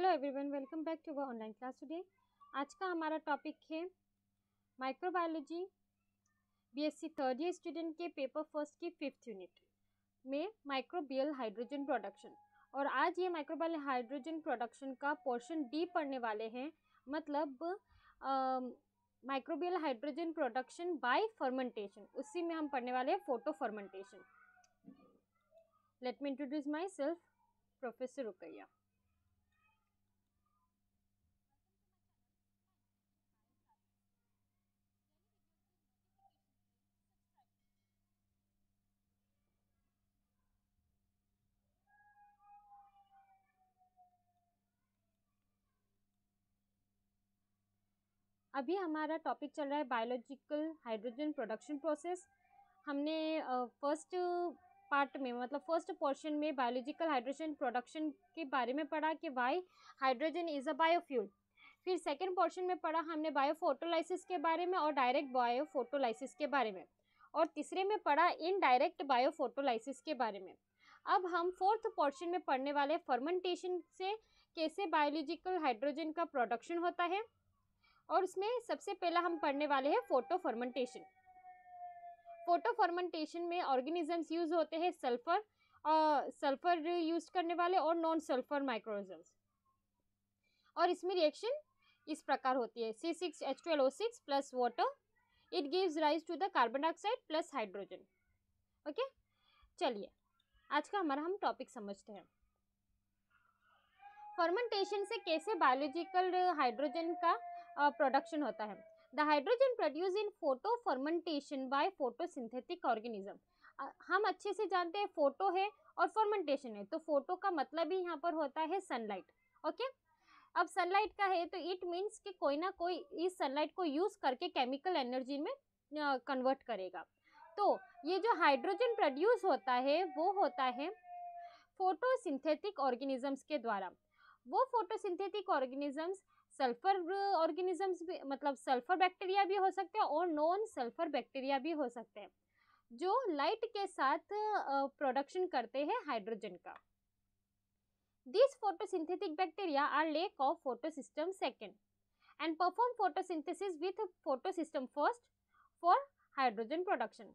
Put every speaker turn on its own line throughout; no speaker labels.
Hello everyone welcome back to our online class today आज का हमारा टॉपिक है microbiology BSc third year student के पेपर फर्स्ट की फिफ्थ यूनिट में माइक्रोबियल हाइड्रोजन प्रोडक्शन और आज ये माइक्रोबायल हाइड्रोजन प्रोडक्शन का पोर्शन डी पढ़ने वाले हैं मतलब microbial hydrogen production by fermentation उसी में हम पढ़ने वाले हैं photo fermentation let me introduce myself professor Rukaiya अभी हमारा टॉपिक चल रहा है बायोलॉजिकल हाइड्रोजन प्रोडक्शन प्रोसेस हमने फर्स्ट पार्ट में मतलब फर्स्ट पोर्शन में बायोलॉजिकल हाइड्रोजन प्रोडक्शन के बारे में पढ़ा कि why hydrogen is a biofuel फिर सेकेंड पोर्शन में पढ़ा हमने बायोफोटोलाइसिस के बारे में और डायरेक्ट बायोफोटोलाइसिस के बारे में और तीसरे में पढ़ा इनडायरेक्ट बायोफोटोलाइसिस के बारे में अब हम फोर्थ पोर्शन में पढ़ने वाले फर्मेंटेशन से कैसे बायोलॉजिकल हाइड्रोजन का प्रोडक्शन होता है और उसमें सबसे पहला हम पढ़ने वाले हैं फोटो फर्मेंटेशन फोटो फर्मेंटेशन में ऑर्गेनिजम्स यूज होते हैं सल्फर सल्फर यूज करने वाले और नॉन सल्फर माइक्रोजम्स और इसमें रिएक्शन इस प्रकार होती है C six H twelve O six plus water it gives rise to the carbon dioxide plus hydrogen okay चलिए आज का हमारा हम टॉपिक समझते हैं फर्मेंटेशन से कैसे बायोलॉजिकल हाइड्रोजन का प्रोडक्शन होता है the hydrogen produce in photo fermentation by photosynthetic organism हम अच्छे से जानते हैं फोटो है और फर्मेंटेशन है तो फोटो का मतलब ही यहाँ पर होता है सनलाइट ओके अब सनलाइट का है तो इट मीन्स कि कोई ना कोई इस सनलाइट को यूज़ करके केमिकल एनर्जी में कन्वर्ट करेगा तो ये जो हाइड्रोजन प्रोड्यूस होता है वो होता है फोटोसिंथेटिक ऑर्गेनिजम्स के द्वारा वो फोटोसिंथेटिक ऑर्गेनिजम्स सल्फर ऑर्गेनिजम्स भी मतलब सल्फर बैक्टीरिया भी हो सकते हैं और नॉन सल्फर बैक्टीरिया भी हो सकते हैं जो लाइट के साथ प्रोडक्शन करते हैं हाइड्रोजन का this photosynthetic bacteria are lack of photosystem second and perform photosynthesis with photosystem first for hydrogen production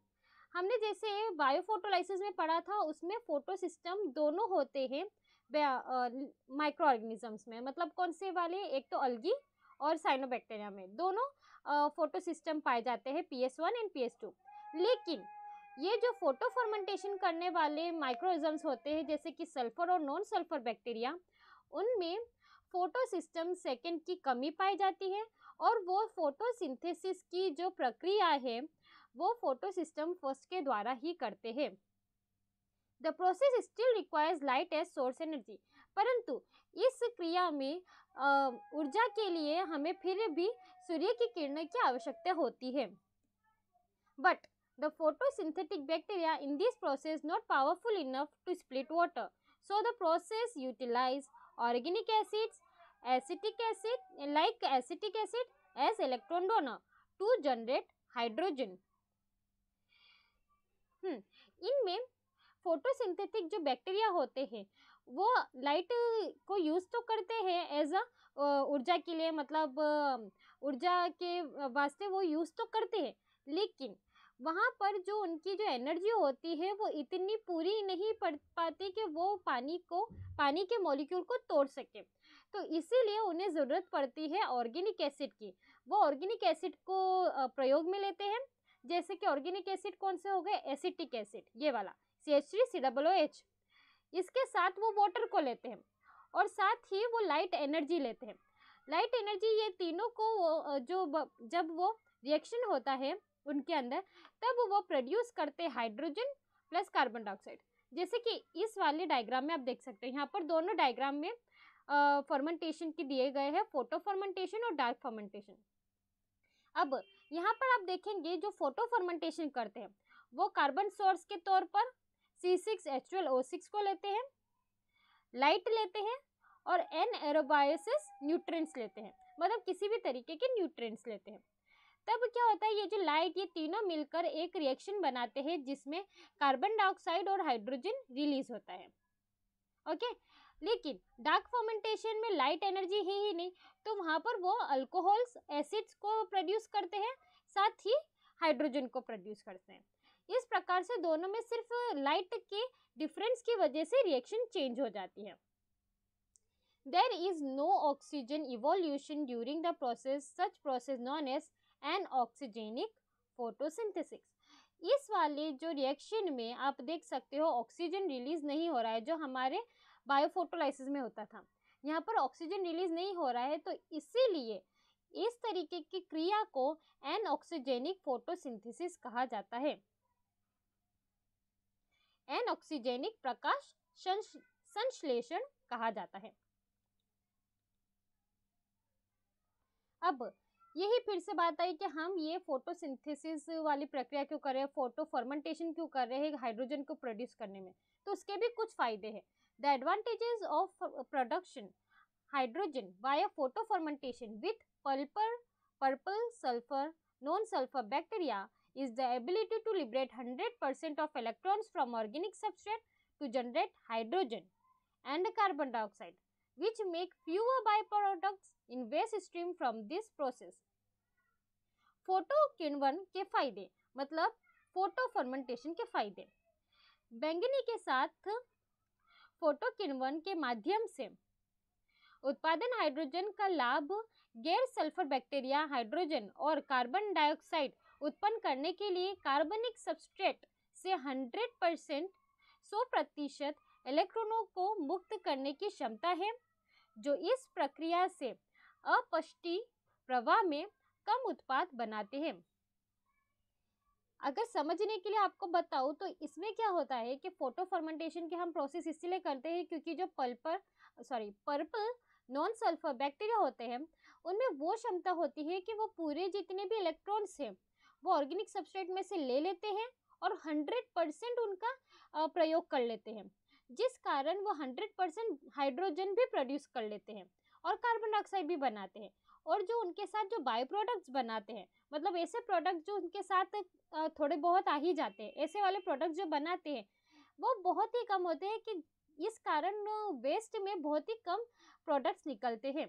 हमने जैसे बायोफोटोलाइसिस में पढ़ा था उसमें फोटोसिस्टम दोनों होते हैं माइक्रो ऑर्गेनिजम्स में मतलब कौन से वाले एक तो अलगी और साइनोबैक्टीरिया में दोनों फोटो सिस्टम पाए जाते हैं P S one and P S two लेकिन ये जो फोटो फॉर्मेंटेशन करने वाले माइक्रोइजम्स होते हैं जैसे कि सल्फर और नॉन सल्फर बैक्टीरिया उनमें फोटो सिस्टम सेकेंड की कमी पाई जाती है और वो सिंथेसिस की जो प्रक्रिया है वो फोटो सिस्टम फर्स्ट के द्वारा ही करते हैं the process still requires light as source energy परंतु इस क्रिया में ऊर्जा के लिए हमें फिर भी सूर्य की किरणों की आवश्यकता होती है but the photosynthetic bacteria in this process not powerful enough to split water. So the process utilize organic acids, acetic acid like acetic acid as electron donor to generate hydrogen. Hmm. इनमें photosynthetic जो bacteria होते हैं वो light को use तो करते हैं as a ऊर्जा के लिए मतलब ऊर्जा के वास्ते वो यूज़ तो करते हैं लेकिन वहाँ पर जो उनकी जो एनर्जी होती है वो इतनी पूरी नहीं पड़ पाती कि वो पानी को पानी के मॉलिक्यूल को तोड़ सके तो इसीलिए उन्हें ज़रूरत पड़ती है ऑर्गेनिक एसिड की वो ऑर्गेनिक एसिड को प्रयोग में लेते हैं जैसे कि ऑर्गेनिक एसिड कौन से हो गए एसिटिक एसिड ये वाला C H three C double O H इसके साथ वो वाटर को लेते हैं और साथ ही वो लाइट एनर्जी लेते हैं लाइट एनर्जी ये तीनों को वो जो जब वो रिएक्शन होता है उनके अंदर तब वो प्रोड्यूस करते हाइड्रोजन प्लस कार्बन डाइऑक्साइड जैसे कि इस वाले डायग्राम में आप देख सकते हैं यहाँ पर दोनों डायग्राम में फॉर्मेंटेशन के दिए गए हैं फोटो फॉर्मेंटेशन और डार्क फॉर्मेंटेशन अब यहाँ पर आप देखेंगे जो फोटो फॉर्मेंटेशन करते हैं वो कार्बन सोर्स के तौर पर C6H12O6 को लेते हैं लाइट लेते हैं और एन एरोबायोसिस न्यूट्रेंट्स लेते हैं मतलब किसी भी तरीके के न्यूट्रेंट्स लेते हैं तब क्या होता है ये जो लाइट ये तीनों मिलकर एक रिएक्शन बनाते हैं जिसमें कार्बन डाइऑक्साइड और हाइड्रोजन रिलीज होता है ओके लेकिन डार्क फर्मेंटेशन में लाइट एनर्जी ही ही नहीं तो वहाँ पर वो अल्कोहल्स एसिड्स को प्रोड्यूस करते हैं साथ ही हाइड्रोजन को प्रोड्यूस करते हैं इस प्रकार से दोनों में सिर्फ लाइट के डिफरेंस की वजह से रिएक्शन चेंज हो जाती है there is no oxygen evolution during the process such process known as anoxygenic photosynthesis इस वाले जो रिएक्शन में आप देख सकते हो ऑक्सीजन रिलीज नहीं हो रहा है जो हमारे बायोफोटोलाइसिस में होता था यहाँ पर ऑक्सीजन रिलीज नहीं हो रहा है तो इसीलिए इस तरीके की क्रिया को एन ऑक्सीजेनिक फोटोसिंथेसिस कहा जाता है एनऑक्सीजेनिक प्रकाश संश्लेषण कहा जाता है अब यही फिर से बात आई कि हम ये फोटोसिंथेसिस वाली प्रक्रिया क्यों कर रहे हैं फोटो फर्मेंटेशन क्यों कर रहे हैं हाइड्रोजन को प्रोड्यूस करने में तो उसके भी कुछ फायदे हैं the advantages of production hydrogen via photo fermentation with pulper purple sulphur non sulphur bacteria is the ability to liberate 100% of electrons from organic substrate to generate hydrogen and carbon dioxide which make fewer byproducts in waste stream from this process. फोटोकिण्वन के फायदे मतलब photo fermentation के फायदे बैंगनी के साथ फोटोकिण्वन के माध्यम से उत्पादन हाइड्रोजन का लाभ गैर सल्फर बैक्टीरिया हाइड्रोजन और कार्बन डाइऑक्साइड उत्पन्न करने के लिए कार्बनिक सबस्ट्रेट से 100 परसेंट सौ प्रतिशत इलेक्ट्रॉनों को मुक्त करने की क्षमता है जो इस प्रक्रिया से अपष्टि प्रवाह में कम उत्पाद बनाते हैं अगर समझने के लिए आपको बताऊँ तो इसमें क्या होता है कि फोटो फर्मेंटेशन के हम प्रोसेस इसलिए करते हैं क्योंकि जो pulper sorry purple non sulphur bacteria होते हैं उनमें वो क्षमता होती है कि वो पूरे जितने भी इलेक्ट्रॉन्स हैं वो ऑर्गेनिक सब्सट्रेट में से ले लेते हैं और 100 परसेंट उनका प्रयोग कर लेते हैं जिस कारण वो 100 परसेंट हाइड्रोजन भी प्रोड्यूस कर लेते हैं और कार्बन डाइऑक्साइड भी बनाते हैं और जो उनके साथ जो बायो प्रोडक्ट्स बनाते हैं मतलब ऐसे प्रोडक्ट जो उनके साथ थोड़े बहुत आ ही जाते हैं ऐसे वाले प्रोडक्ट जो बनाते हैं वो बहुत ही कम होते हैं कि इस कारण वेस्ट में बहुत ही कम प्रोडक्ट्स निकलते हैं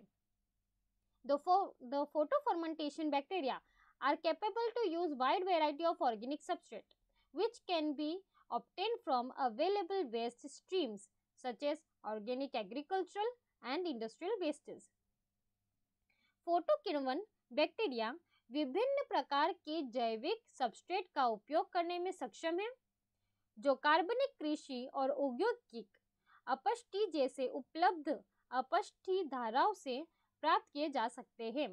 द फो the photo fermentation bacteria are capable to use wide variety of organic substrate which can be obtained from available waste streams such as organic agricultural and industrial wastes. फोटोकिण्वन bacteria विभिन्न प्रकार के जैविक substrate का उपयोग करने में सक्षम है जो कार्बनिक कृषि और औद्योगिक अपष्टि जैसे उपलब्ध अपष्टि धाराओं से प्राप्त किए जा सकते हैं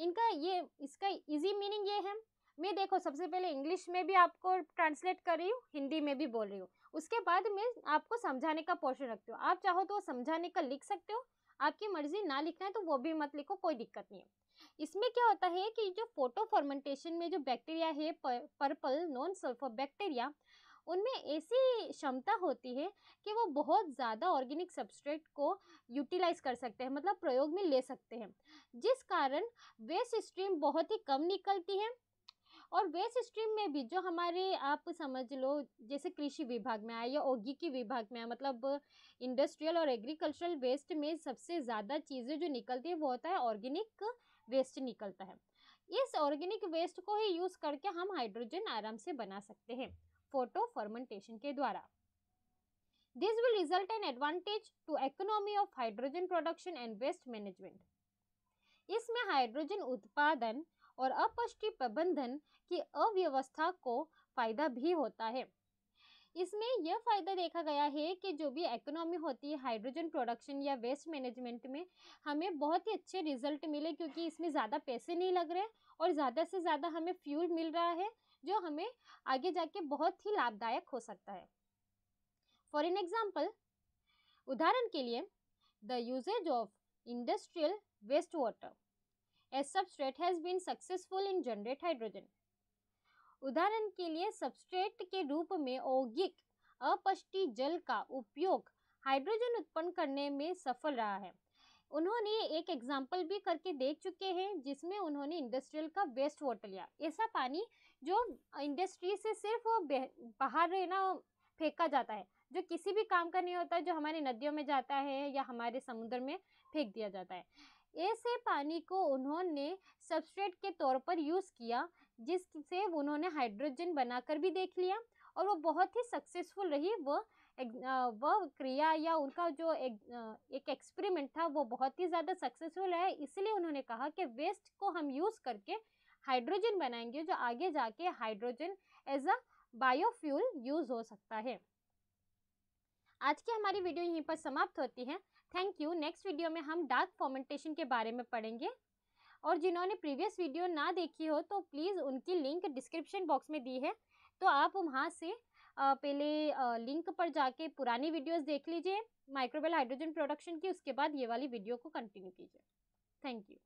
इनका ये इसका इजी मीनिंग ये है मैं देखो सबसे पहले इंग्लिश में भी आपको ट्रांसलेट कर रही हूँ हिंदी में भी बोल रही हूँ उसके बाद मैं आपको समझाने का पोर्शन रखती हूँ आप चाहो तो समझाने का लिख सकते हो आपकी मर्जी ना लिखना है तो वो भी मत लिखो कोई दिक्कत नहीं है इसमें क्या होता है कि जो फोटो फॉर्मेंटेशन में जो बैक्टीरिया है पर्पल नॉन सल्फर बैक्टीरिया उनमें ऐसी क्षमता होती है कि वो बहुत ज़्यादा ऑर्गेनिक सब्सट्रेट को यूटिलाइज कर सकते हैं मतलब प्रयोग में ले सकते हैं जिस कारण वेस्ट स्ट्रीम बहुत ही कम निकलती है और वेस्ट स्ट्रीम में भी जो हमारे आप समझ लो जैसे कृषि विभाग में आए या औद्योगिकी विभाग में आया मतलब इंडस्ट्रियल और एग्रीकल्चरल वेस्ट में सबसे ज़्यादा चीज़ें जो निकलती है वो होता है ऑर्गेनिक वेस्ट निकलता है इस ऑर्गेनिक वेस्ट को ही यूज़ करके हम हाइड्रोजन आराम से बना सकते हैं फोटो फर्मेंटेशन के द्वारा this will result an advantage to economy of hydrogen production and waste management इसमें हाइड्रोजन उत्पादन और अपष्टि प्रबंधन की अव्यवस्था को फायदा भी होता है इसमें यह फायदा देखा गया है कि जो भी इकोनॉमी होती है हाइड्रोजन प्रोडक्शन या वेस्ट मैनेजमेंट में हमें बहुत ही अच्छे रिजल्ट मिले क्योंकि इसमें ज़्यादा पैसे नहीं लग रहे और ज़्यादा से ज़्यादा हमें फ्यूल मिल रहा है जो हमें आगे जाके बहुत ही लाभदायक हो सकता है फॉर एन एग्जाम्पल उदाहरण के लिए the uses of industrial waste water as substrate has been successful in generate hydrogen उदाहरण के लिए सबस्ट्रेट के रूप में औगिक अपष्टी जल का उपयोग हाइड्रोजन उत्पन्न करने में सफल रहा है उन्होंने एक एग्जाम्पल भी करके देख चुके हैं जिसमें उन्होंने इंडस्ट्रियल का वेस्ट वाटर लिया ऐसा पानी जो इंडस्ट्री से सिर्फ बाहर ना फेंका जाता है जो किसी भी काम का नहीं होता जो हमारे नदियों में जाता है या हमारे समुद्र में फेंक दिया जाता है ऐसे पानी को उन्होंने सबस्ट्रेट के तौर पर यूज़ किया जिससे उन्होंने हाइड्रोजन बनाकर भी देख लिया और वो बहुत ही सक्सेसफुल रही वह वह क्रिया या उनका जो एक, एक एक्सपेरिमेंट था वो बहुत ही ज़्यादा सक्सेसफुल है इसलिए उन्होंने कहा कि वेस्ट को हम यूज़ करके हाइड्रोजन बनाएंगे जो आगे जाके hydrogen as a biofuel use हो सकता है आज की हमारी वीडियो यहीं पर समाप्त होती है थैंक यू नेक्स्ट वीडियो में हम डार्क फॉर्मेंटेशन के बारे में पढ़ेंगे और जिन्होंने प्रीवियस वीडियो ना देखी हो तो प्लीज़ उनकी लिंक डिस्क्रिप्शन बॉक्स में दी है तो आप वहाँ से पहले लिंक पर जाके पुरानी वीडियोस देख लीजिए माइक्रोवेल हाइड्रोजन प्रोडक्शन की उसके बाद ये वाली वीडियो को कंटिन्यू कीजिए थैंक यू